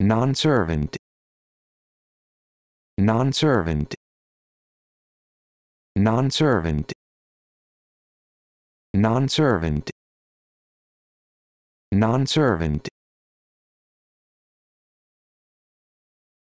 non-servant non-servant non-servant non-servant non-servant